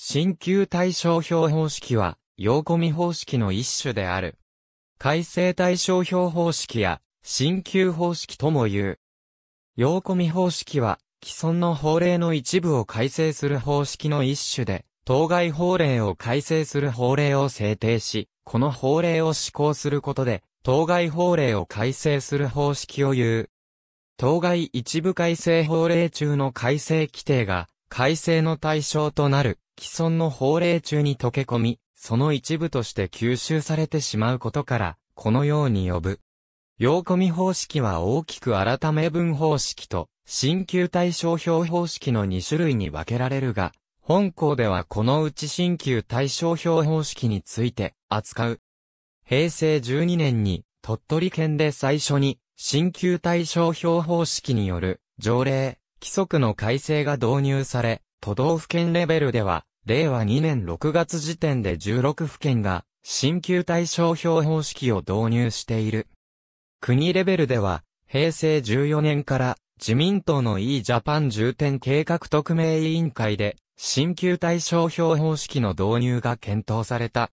新旧対象表方式は、用込み方式の一種である。改正対象表方式や、新旧方式とも言う。用込み方式は、既存の法令の一部を改正する方式の一種で、当該法令を改正する法令を制定し、この法令を施行することで、当該法令を改正する方式を言う。当該一部改正法令中の改正規定が、改正の対象となる。既存の法令中に溶け込み、その一部として吸収されてしまうことから、このように呼ぶ。用込み方式は大きく改め分方式と、新旧対象表方式の2種類に分けられるが、本校ではこのうち新旧対象表方式について扱う。平成12年に鳥取県で最初に新旧対象表方式による条例、規則の改正が導入され、都道府県レベルでは令和2年6月時点で16府県が、新旧対象標方式を導入している。国レベルでは、平成14年から自民党の e ジャパン重点計画特命委員会で、新旧対象標方式の導入が検討された。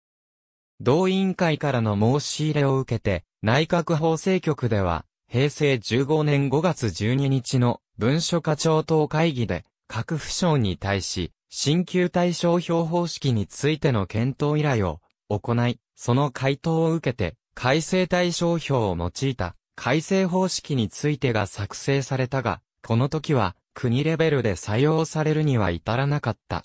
同委員会からの申し入れを受けて、内閣法制局では、平成15年5月12日の文書課長等会議で、各府省に対し、新旧対象表方式についての検討依頼を行い、その回答を受けて、改正対象表を用いた改正方式についてが作成されたが、この時は国レベルで採用されるには至らなかった。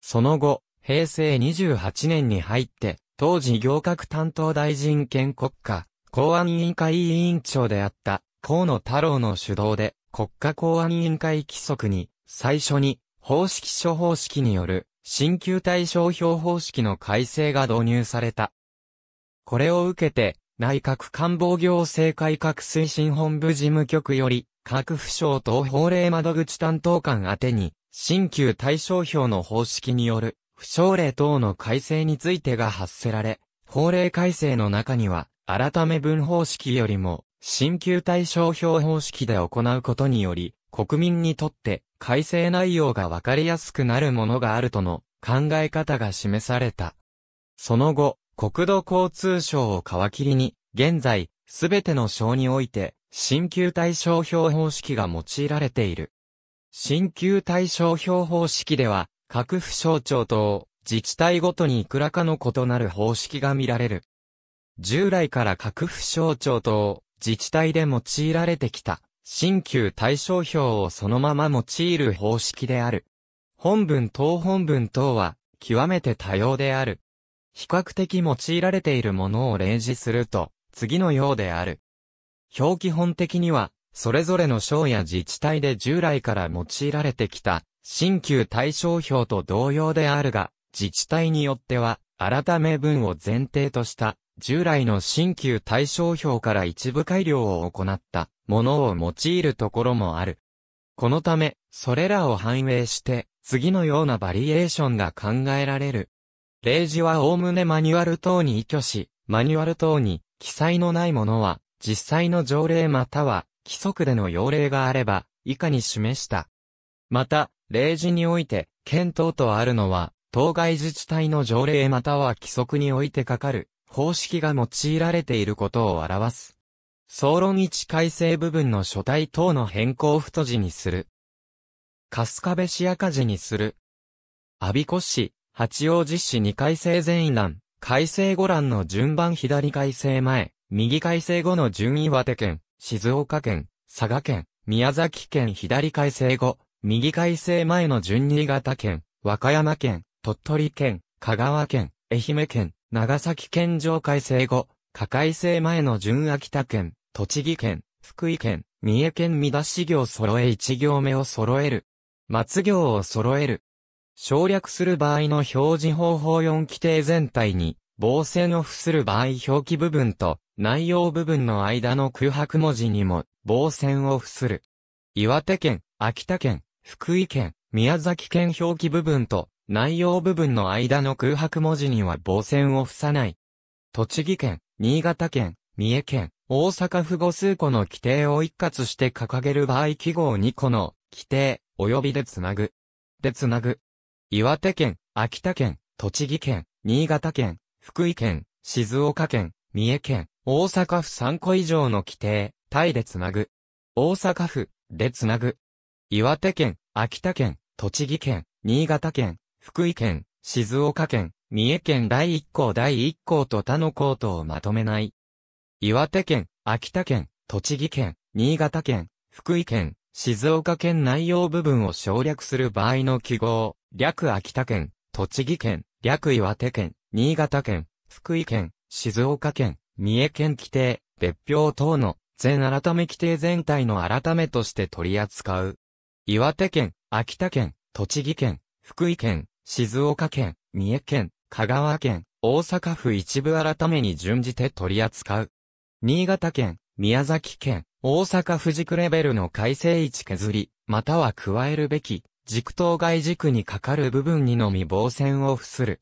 その後、平成28年に入って、当時行革担当大臣兼国家公安委員会委員長であった河野太郎の主導で国家公安委員会規則に最初に方式諸方式による、新旧対象標方式の改正が導入された。これを受けて、内閣官房行政改革推進本部事務局より、各府省等法令窓口担当官宛てに、新旧対象表の方式による、不省令等の改正についてが発せられ、法令改正の中には、改め分方式よりも、新旧対象表方式で行うことにより、国民にとって改正内容がわかりやすくなるものがあるとの考え方が示された。その後、国土交通省を皮切りに、現在、すべての省において、新旧対象標方式が用いられている。新旧対象標方式では、各府省庁と自治体ごとにいくらかの異なる方式が見られる。従来から各府省庁と自治体で用いられてきた新旧対象表をそのまま用いる方式である。本文等本文等は、極めて多様である。比較的用いられているものを例示すると、次のようである。表基本的には、それぞれの省や自治体で従来から用いられてきた、新旧対象表と同様であるが、自治体によっては、改め文を前提とした従来の新旧対照表から一部改良を行ったものを用いるところもある。このため、それらを反映して、次のようなバリエーションが考えられる。例示は概ねマニュアル等に依拠し、マニュアル等に記載のないものは、実際の条例または規則での要例があれば、以下に示した。また、例示において、検討とあるのは、当該自治体の条例または規則においてかかる方式が用いられていることを表す。総論1改正部分の書体等の変更太字にする。春日部市赤字にする。阿鼻子市、八王子市2改正全員欄、改正後欄の順番左改正前、右改正後の順岩手県、静岡県、佐賀県、宮崎県左改正後、右改正前の順新潟県、和歌山県、鳥取県、香川県、愛媛県、長崎県上改正後、下改正前の準秋田県、栃木県、福井県、三重県見出し行揃え一行目を揃える。末行を揃える。省略する場合の表示方法4規定全体に、防線を付する場合表記部分と内容部分の間の空白文字にも防線を付する。岩手県、秋田県、福井県、宮崎県表記部分と内容部分の間の空白文字には防線を付さない。栃木県、新潟県、三重県、大阪府語数個の規定を一括して掲げる場合記号2個の規定、及びでつなぐ。でつなぐ。岩手県、秋田県、栃木県、新潟県、福井県、静岡県、三重県、大阪府3個以上の規定、タイでつなぐ。大阪府、でつなぐ。岩手県、秋田県、栃木県、新潟県、福井県、静岡県、三重県第一項第一項と他の項とをまとめない。岩手県、秋田県、栃木県、新潟県、福井県、静岡県内容部分を省略する場合の記号、略秋田県、栃木県、略岩手県、新潟県、福井県、静岡県、三重県規定、別表等の全改め規定全体の改めとして取り扱う。岩手県、秋田県、栃木県、福井県、静岡県、三重県、香川県、大阪府一部改めに準じて取り扱う。新潟県、宮崎県、大阪府軸レベルの改正位置削り、または加えるべき、軸当該軸にかかる部分にのみ防線を付する。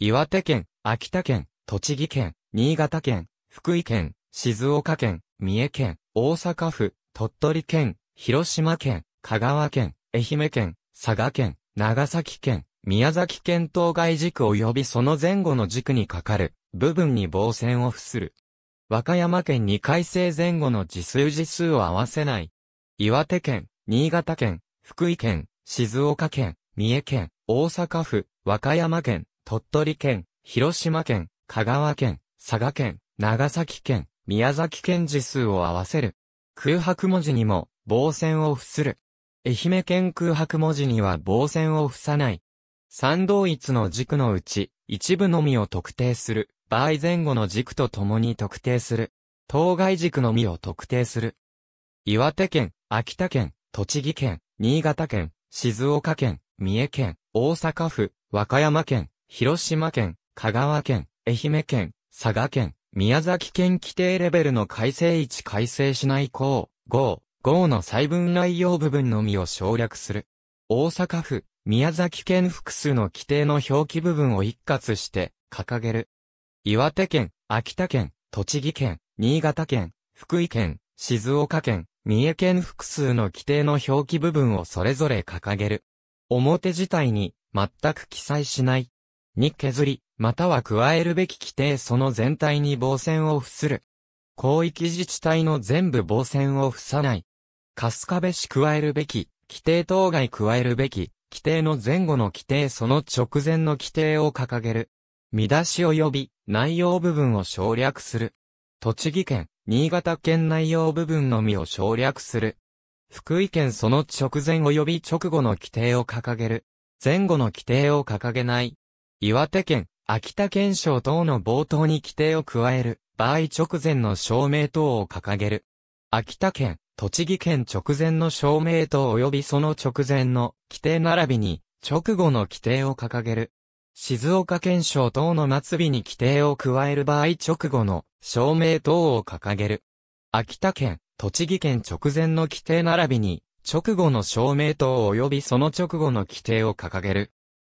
岩手県、秋田県、栃木県、新潟県、福井県、静岡県、三重県、大阪府、鳥取県、広島県、香川県、愛媛県、佐賀県、長崎県、宮崎県東外軸及びその前後の軸にかかる部分に防線を付する。和歌山県二改正前後の時数時数を合わせない。岩手県、新潟県、福井県、静岡県、三重県、大阪府、和歌山県、鳥取県、広島県、香川県、佐賀県、長崎県、宮崎県時数を合わせる。空白文字にも防線を付する。愛媛県空白文字には防線を付さない。三同一の軸のうち、一部のみを特定する。場合前後の軸と共に特定する。当該軸のみを特定する。岩手県、秋田県、栃木県、新潟県、静岡県、三重県、大阪府、和歌山県、広島県、香川県、愛媛県、佐賀県、宮崎県規定レベルの改正置改正しない項、5、5の細分内容部分のみを省略する。大阪府、宮崎県複数の規定の表記部分を一括して掲げる。岩手県、秋田県、栃木県、新潟県、福井県、静岡県、三重県複数の規定の表記部分をそれぞれ掲げる。表自体に全く記載しない。に削り、または加えるべき規定その全体に防線を付する。広域自治体の全部防線を付さない。春日部市加えるべき、規定当該加えるべき、規定の前後の規定その直前の規定を掲げる。見出し及び内容部分を省略する。栃木県、新潟県内容部分のみを省略する。福井県その直前及び直後の規定を掲げる。前後の規定を掲げない。岩手県、秋田県省等の冒頭に規定を加える。場合直前の証明等を掲げる。秋田県、栃木県直前の証明と及びその直前の規定並びに直後の規定を掲げる。静岡県省等の末尾に規定を加える場合直後の証明等を掲げる。秋田県、栃木県直前の規定並びに直後の証明等及びその直後の規定を掲げる。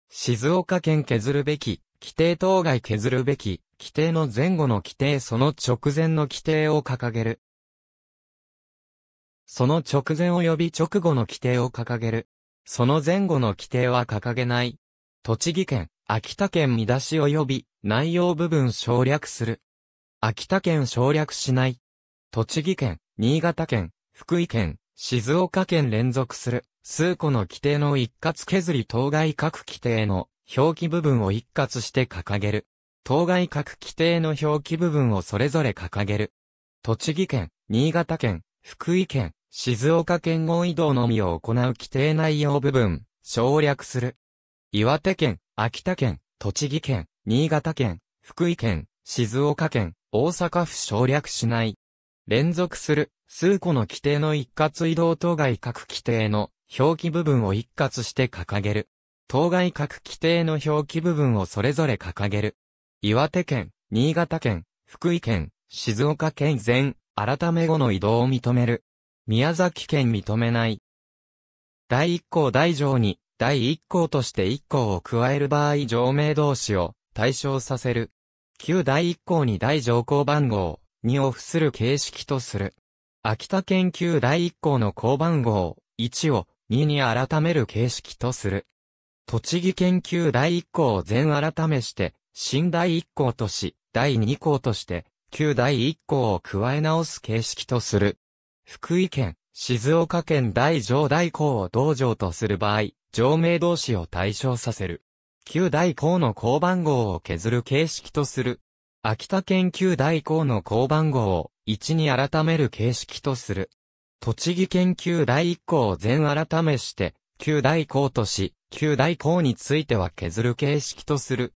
静岡県削るべき、規定等外削るべき、規定の前後の規定その直前の規定を掲げる。その直前及び直後の規定を掲げる。その前後の規定は掲げない。栃木県、秋田県見出し及び内容部分省略する。秋田県省略しない。栃木県、新潟県、福井県、静岡県連続する。数個の規定の一括削り当該各規定の表記部分を一括して掲げる。当該各規定の表記部分をそれぞれ掲げる。栃木県、新潟県、福井県、静岡県合移動のみを行う規定内容部分、省略する。岩手県、秋田県、栃木県、新潟県、福井県、静岡県、大阪府省略しない。連続する、数個の規定の一括移動当該各規定の表記部分を一括して掲げる。当該各規定の表記部分をそれぞれ掲げる。岩手県、新潟県、福井県、静岡県全、改め後の移動を認める。宮崎県認めない。第一項第条に、第一項として一項を加える場合条名同士を対象させる。旧第一項に第条項番号にを付する形式とする。秋田県旧第一項の項番号1を2に改める形式とする。栃木研究第1項を全改めして、新第1項とし、第2項として、旧第1項を加え直す形式とする。福井県、静岡県大城大公を道場とする場合、城名同士を対象させる。旧大公の公番号を削る形式とする。秋田県旧大公の公番号を1に改める形式とする。栃木県旧大一項を全改めして、旧大公とし、旧大公については削る形式とする。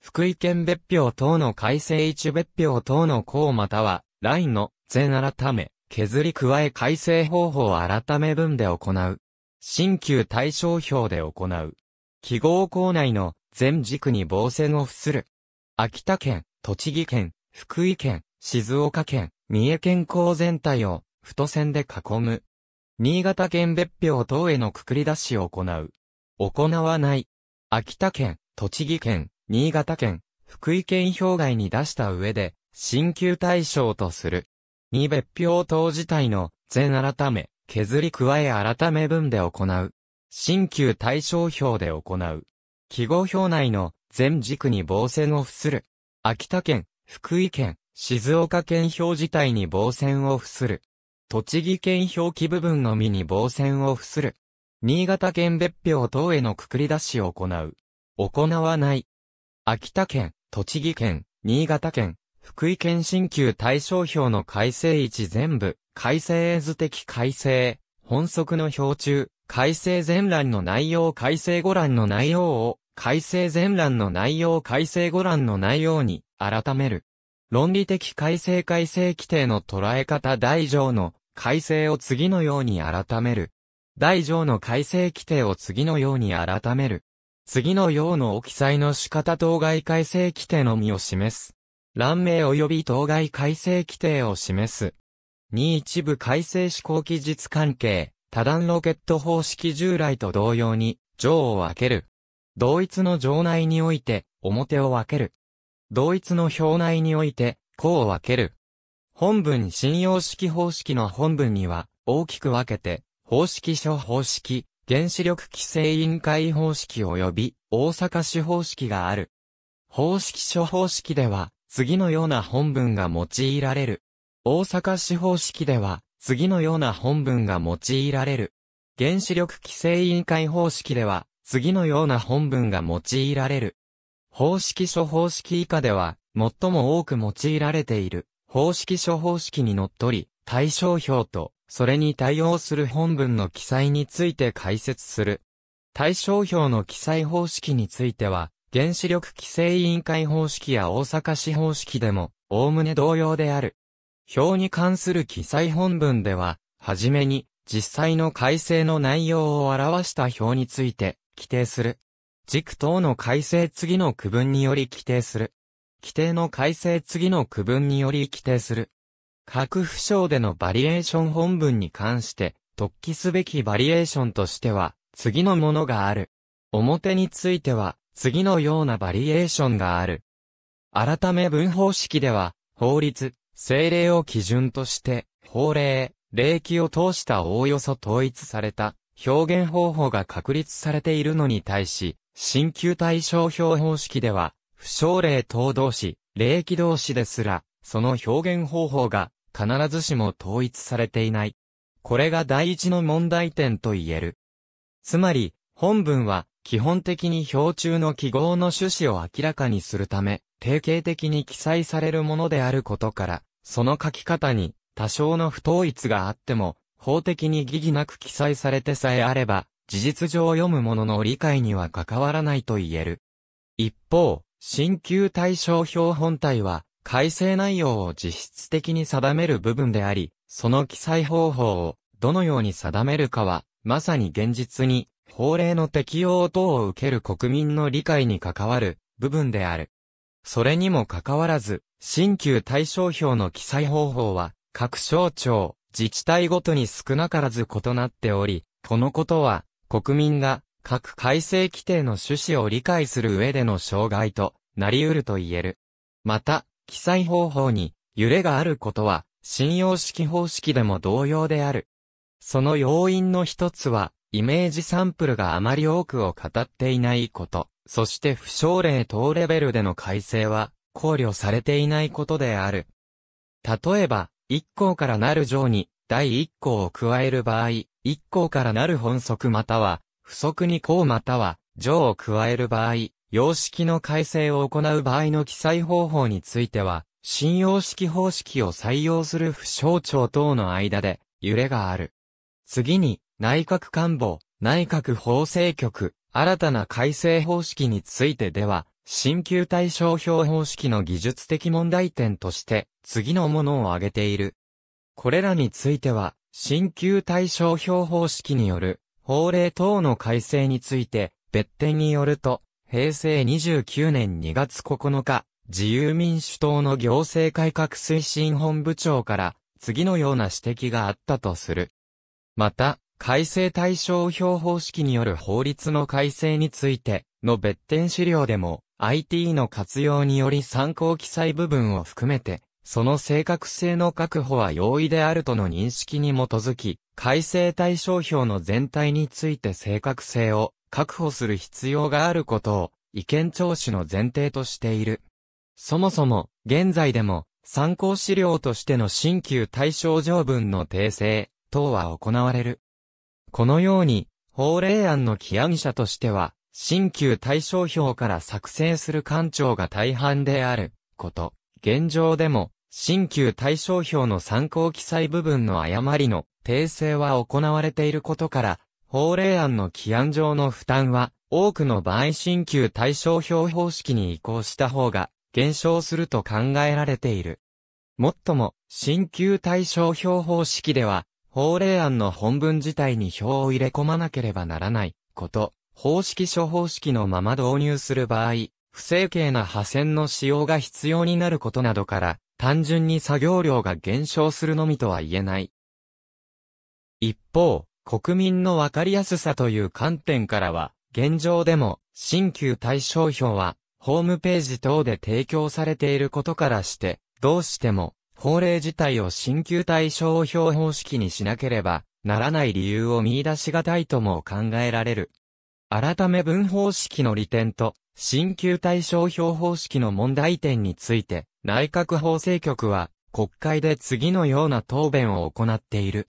福井県別表等の改正一別表等の公または、ラインの全改め、削り加え改正方法改め分で行う。新旧対象表で行う。記号校内の全軸に防線を付する。秋田県、栃木県、福井県、静岡県、三重県港全体を太線で囲む。新潟県別表等へのくくり出しを行う。行わない。秋田県、栃木県、新潟県、福井県表外に出した上で、新旧対象とする。二別表等自体の、全改め、削り加え改め分で行う。新旧対象表で行う。記号表内の、全軸に防線を付する。秋田県、福井県、静岡県表自体に防線を付する。栃木県表記部分のみに防線を付する。新潟県別表等へのくくり出しを行う。行わない。秋田県、栃木県、新潟県、福井県新旧対象表の改正位置全部、改正図的改正、本則の表中、改正全欄の内容改正語欄の内容を、改正全欄の内容改正語欄の内容に、改める。論理的改正改正規定の捉え方大条の改正を次のように改める。大条の改正規定を次のように改める。次のようの記載の仕方当該改正規定のみを示す。乱名及び当該改正規定を示す。に一部改正施行期日関係、多段ロケット方式従来と同様に、上を分ける。同一の上内において、表を分ける。同一の表内において、項を分ける。本文信用式方式の本文には、大きく分けて、方式書方式、原子力規制委員会方式及び、大阪市方式がある。方式書方式では、次のような本文が用いられる。大阪司法式では、次のような本文が用いられる。原子力規制委員会方式では、次のような本文が用いられる。方式諸方式以下では、最も多く用いられている、方式諸方式にのっとり、対象表と、それに対応する本文の記載について解説する。対象表の記載方式については、原子力規制委員会方式や大阪市方式でも、おおむね同様である。表に関する記載本文では、はじめに、実際の改正の内容を表した表について、規定する。軸等の改正次の区分により規定する。規定の改正次の区分により規定する。各府省でのバリエーション本文に関して、突起すべきバリエーションとしては、次のものがある。表については、次のようなバリエーションがある。改め文法式では、法律、政令を基準として、法令、霊気を通したおおよそ統一された表現方法が確立されているのに対し、新旧対象表方式では、不詳霊等同士、霊気同士ですら、その表現方法が必ずしも統一されていない。これが第一の問題点と言える。つまり、本文は基本的に表中の記号の趣旨を明らかにするため、定型的に記載されるものであることから、その書き方に多少の不統一があっても、法的に疑義なく記載されてさえあれば、事実上読むものの理解には関わらないと言える。一方、新旧対象表本体は、改正内容を実質的に定める部分であり、その記載方法をどのように定めるかは、まさに現実に法令の適用等を受ける国民の理解に関わる部分である。それにもかかわらず、新旧対象表の記載方法は、各省庁、自治体ごとに少なからず異なっており、このことは、国民が各改正規定の趣旨を理解する上での障害となり得ると言える。また、記載方法に揺れがあることは、信用式方式でも同様である。その要因の一つは、イメージサンプルがあまり多くを語っていないこと、そして不詳令等レベルでの改正は考慮されていないことである。例えば、一項からなる上に第一項を加える場合、一項からなる本則または、不則に項または、上を加える場合、様式の改正を行う場合の記載方法については、信用式方式を採用する不詳庁等の間で揺れがある。次に、内閣官房、内閣法制局、新たな改正方式についてでは、新旧対象表方式の技術的問題点として、次のものを挙げている。これらについては、新旧対象表方式による、法令等の改正について、別点によると、平成29年2月9日、自由民主党の行政改革推進本部長から、次のような指摘があったとする。また、改正対象表方式による法律の改正についての別点資料でも IT の活用により参考記載部分を含めてその正確性の確保は容易であるとの認識に基づき改正対象表の全体について正確性を確保する必要があることを意見聴取の前提としている。そもそも現在でも参考資料としての新旧対象条文の訂正等は行われる。このように、法令案の起案者としては、新旧対象表から作成する官庁が大半であること。現状でも、新旧対象表の参考記載部分の誤りの訂正は行われていることから、法令案の起案上の負担は、多くの場合新旧対象表方式に移行した方が、減少すると考えられている。もっとも、新旧対象表方式では、法令案の本文自体に表を入れ込まなければならないこと、方式処方式のまま導入する場合、不正形な破線の使用が必要になることなどから、単純に作業量が減少するのみとは言えない。一方、国民のわかりやすさという観点からは、現状でも、新旧対象表は、ホームページ等で提供されていることからして、どうしても、法令自体を新旧対象表方式にしなければならない理由を見出しがたいとも考えられる。改め分方式の利点と、新旧対象表方式の問題点について、内閣法制局は、国会で次のような答弁を行っている。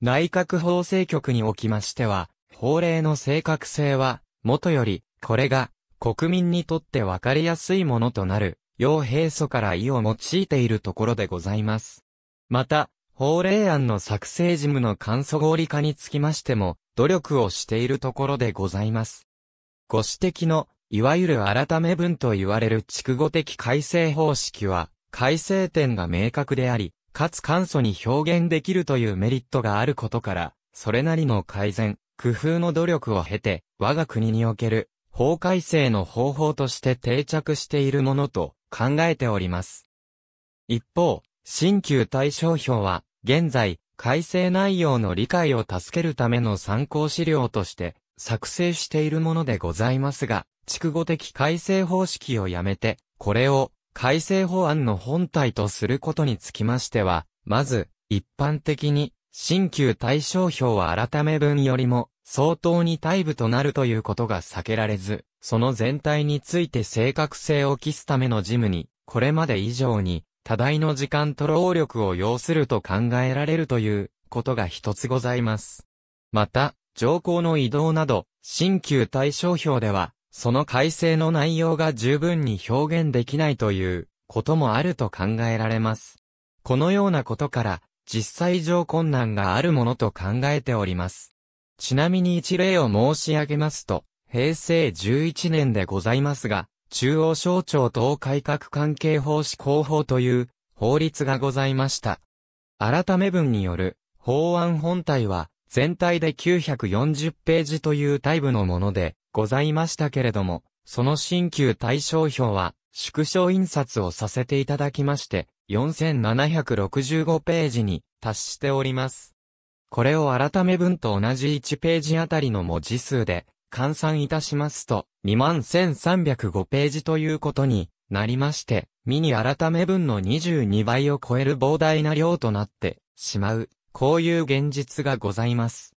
内閣法制局におきましては、法令の正確性は、もとより、これが、国民にとってわかりやすいものとなる、傭兵素から意を用いているところでございます。また、法令案の作成事務の簡素合理化につきましても、努力をしているところでございます。ご指摘の、いわゆる改め文と言われる筑語的改正方式は、改正点が明確であり、かつ簡素に表現できるというメリットがあることから、それなりの改善、工夫の努力を経て、我が国における、法改正の方法として定着しているものと考えております。一方、新旧対象表は、現在、改正内容の理解を助けるための参考資料として作成しているものでございますが、筑後的改正方式をやめて、これを改正法案の本体とすることにつきましては、まず、一般的に、新旧対象表は改め文よりも、相当に大部となるということが避けられず、その全体について正確性を期すための事務に、これまで以上に、多大の時間と労力を要すると考えられるということが一つございます。また、条項の移動など、新旧対象表では、その改正の内容が十分に表現できないということもあると考えられます。このようなことから、実際上困難があるものと考えております。ちなみに一例を申し上げますと、平成11年でございますが、中央省庁等改革関係法施行法という法律がございました。改め文による法案本体は全体で940ページというタイプのものでございましたけれども、その新旧対象表は縮小印刷をさせていただきまして、4765ページに達しております。これを改め文と同じ1ページあたりの文字数で換算いたしますと、21,305ページということになりまして、ミニ改め文の22倍を超える膨大な量となってしまう、こういう現実がございます。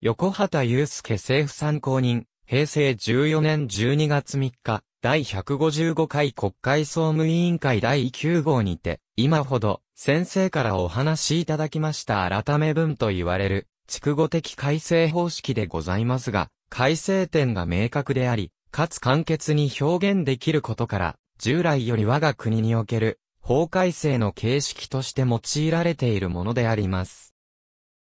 横畑祐介政府参考人、平成14年12月3日、第155回国会総務委員会第9号にて、今ほど、先生からお話しいただきました改め文と言われる、筑後的改正方式でございますが、改正点が明確であり、かつ簡潔に表現できることから、従来より我が国における、法改正の形式として用いられているものであります。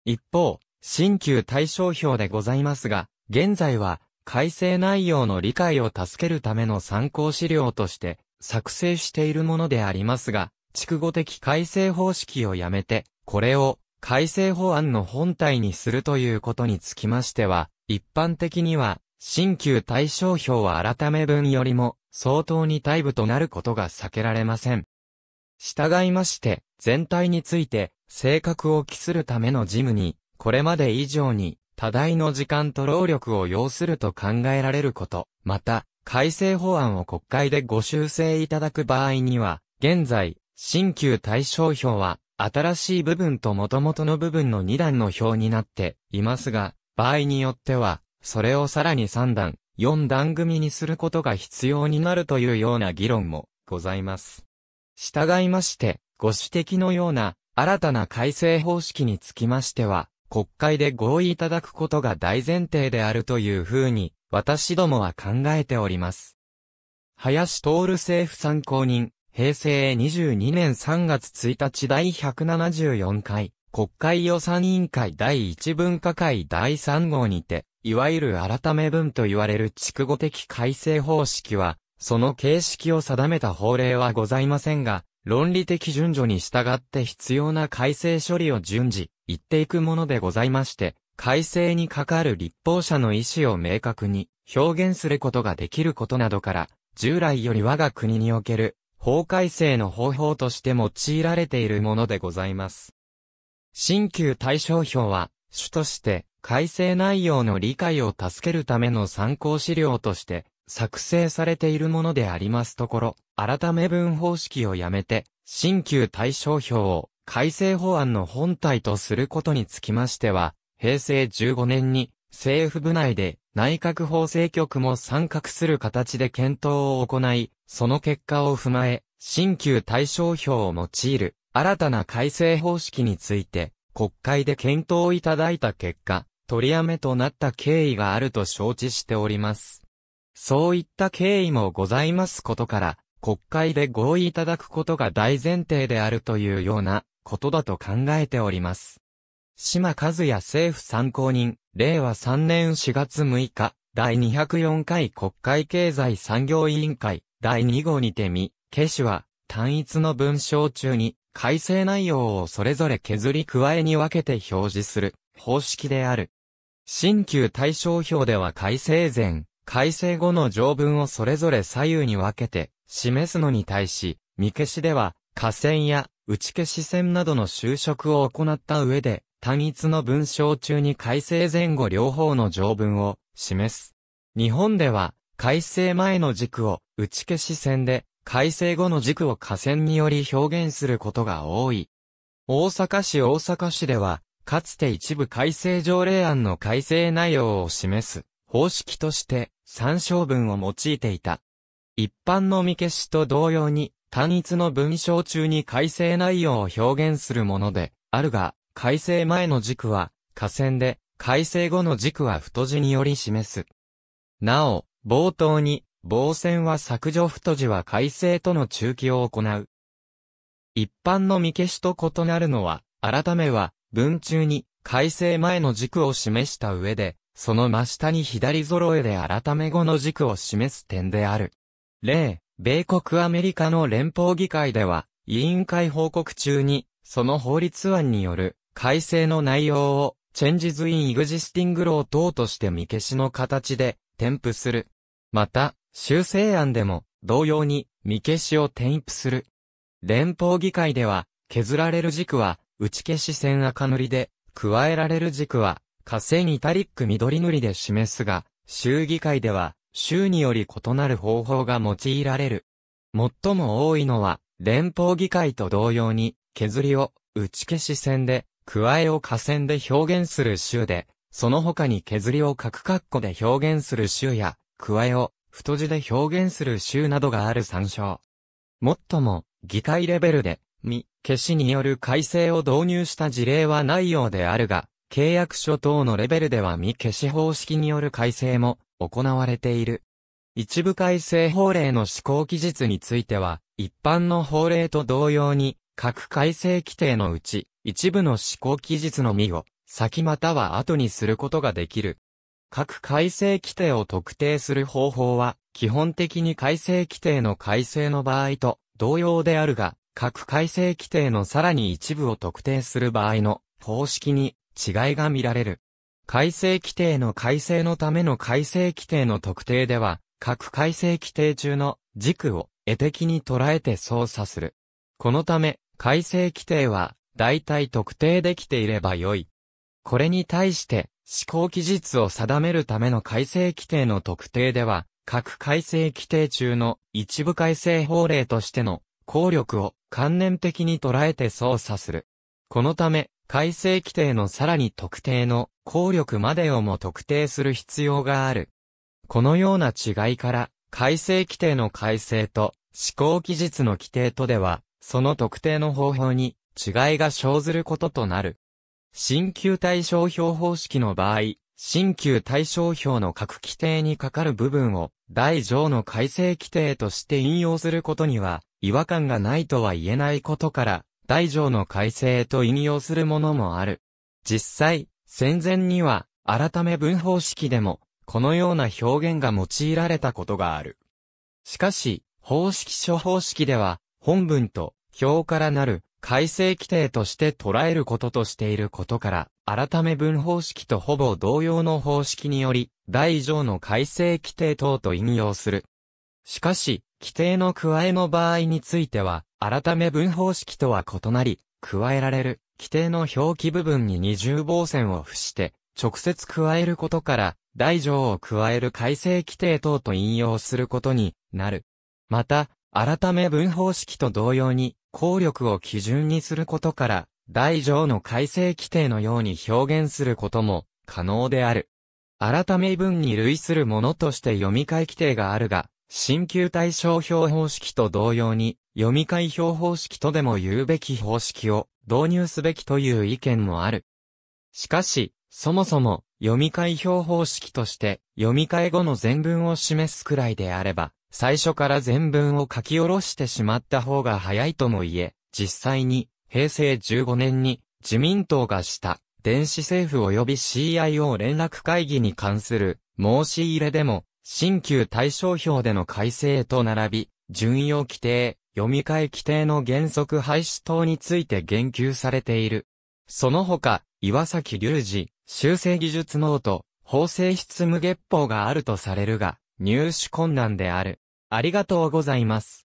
一方、新旧対象表でございますが、現在は、改正内容の理解を助けるための参考資料として作成しているものでありますが、畜語的改正方式をやめて、これを改正法案の本体にするということにつきましては、一般的には、新旧対象表は改め分よりも、相当に大部となることが避けられません。従いまして、全体について、性格を期するための事務に、これまで以上に、多大の時間と労力を要すると考えられること、また、改正法案を国会でご修正いただく場合には、現在、新旧対象表は、新しい部分と元々の部分の2段の表になっていますが、場合によっては、それをさらに3段、4段組にすることが必要になるというような議論もございます。従いまして、ご指摘のような新たな改正方式につきましては、国会で合意いただくことが大前提であるというふうに、私どもは考えております。林徹政府参考人、平成22年3月1日第174回、国会予算委員会第1分科会第3号にて、いわゆる改め文と言われる畜語的改正方式は、その形式を定めた法令はございませんが、論理的順序に従って必要な改正処理を順次、言っていくものでございまして、改正にかかる立法者の意思を明確に表現することができることなどから、従来より我が国における法改正の方法として用いられているものでございます。新旧対象表は、主として改正内容の理解を助けるための参考資料として作成されているものでありますところ、改め分方式をやめて、新旧対象表を改正法案の本体とすることにつきましては、平成15年に政府部内で内閣法制局も参画する形で検討を行い、その結果を踏まえ、新旧対象表を用いる新たな改正方式について、国会で検討いただいた結果、取りやめとなった経緯があると承知しております。そういった経緯もございますことから、国会で合意いただくことが大前提であるというようなことだと考えております。島和也政府参考人、令和3年4月6日、第204回国会経済産業委員会、第2号にてみ、ケ氏は、単一の文章中に、改正内容をそれぞれ削り加えに分けて表示する、方式である。新旧対象表では改正前、改正後の条文をそれぞれ左右に分けて、示すのに対し、見消しでは、下線や打ち消し線などの修飾を行った上で、単一の文章中に改正前後両方の条文を示す。日本では、改正前の軸を打ち消し線で、改正後の軸を下線により表現することが多い。大阪市大阪市では、かつて一部改正条例案の改正内容を示す方式として参照文を用いていた。一般の見消しと同様に、単一の文章中に改正内容を表現するもので、あるが、改正前の軸は、下線で、改正後の軸は太字により示す。なお、冒頭に、棒線は削除太字は改正との中期を行う。一般の見消しと異なるのは、改めは、文中に、改正前の軸を示した上で、その真下に左揃えで改め後の軸を示す点である。例、米国アメリカの連邦議会では、委員会報告中に、その法律案による改正の内容を、チェンジズ・イン・イグジスティング・ロー等として見消しの形で添付する。また、修正案でも、同様に見消しを添付する。連邦議会では、削られる軸は、打ち消し線赤塗りで、加えられる軸は、河川イタリック緑塗りで示すが、州議会では、州により異なる方法が用いられる。最も多いのは、連邦議会と同様に、削りを打ち消し線で、加えを下線で表現する州で、その他に削りを角括弧で表現する州や、加えを太字で表現する州などがある参照。もっとも、議会レベルで、見、消しによる改正を導入した事例はないようであるが、契約書等のレベルでは見消し方式による改正も行われている。一部改正法令の施行期日については、一般の法令と同様に、各改正規定のうち、一部の施行期日のみを、先または後にすることができる。各改正規定を特定する方法は、基本的に改正規定の改正の場合と同様であるが、各改正規定のさらに一部を特定する場合の方式に違いが見られる。改正規定の改正のための改正規定の特定では、各改正規定中の軸を絵的に捉えて操作する。このため、改正規定は、大体特定できていればよい。これに対して、思考期日を定めるための改正規定の特定では、各改正規定中の一部改正法令としての効力を観念的に捉えて操作する。このため、改正規定のさらに特定の効力までをも特定する必要がある。このような違いから、改正規定の改正と、施行期日の規定とでは、その特定の方法に違いが生ずることとなる。新旧対象表方式の場合、新旧対象表の各規定にかかる部分を、第上の改正規定として引用することには、違和感がないとは言えないことから、大乗の改正と引用するものもある。実際、戦前には、改め文法式でも、このような表現が用いられたことがある。しかし、方式書方式では、本文と表からなる改正規定として捉えることとしていることから、改め文法式とほぼ同様の方式により、第乗の改正規定等と引用する。しかし、規定の加えの場合については、改め文方式とは異なり、加えられる規定の表記部分に二重防線を付して、直接加えることから、大乗を加える改正規定等と引用することになる。また、改め文方式と同様に、効力を基準にすることから、大乗の改正規定のように表現することも可能である。改め文に類するものとして読み替え規定があるが、新旧対象標方式と同様に、読み解表方式とでも言うべき方式を導入すべきという意見もある。しかし、そもそも、読み解表方式として、読み替え後の全文を示すくらいであれば、最初から全文を書き下ろしてしまった方が早いとも言え、実際に、平成15年に、自民党がした、電子政府及び CIO 連絡会議に関する申し入れでも、新旧対象表での改正と並び、順用規定、読み替え規定の原則廃止等について言及されている。その他、岩崎隆二、修正技術ノート、法制執務月報があるとされるが、入手困難である。ありがとうございます。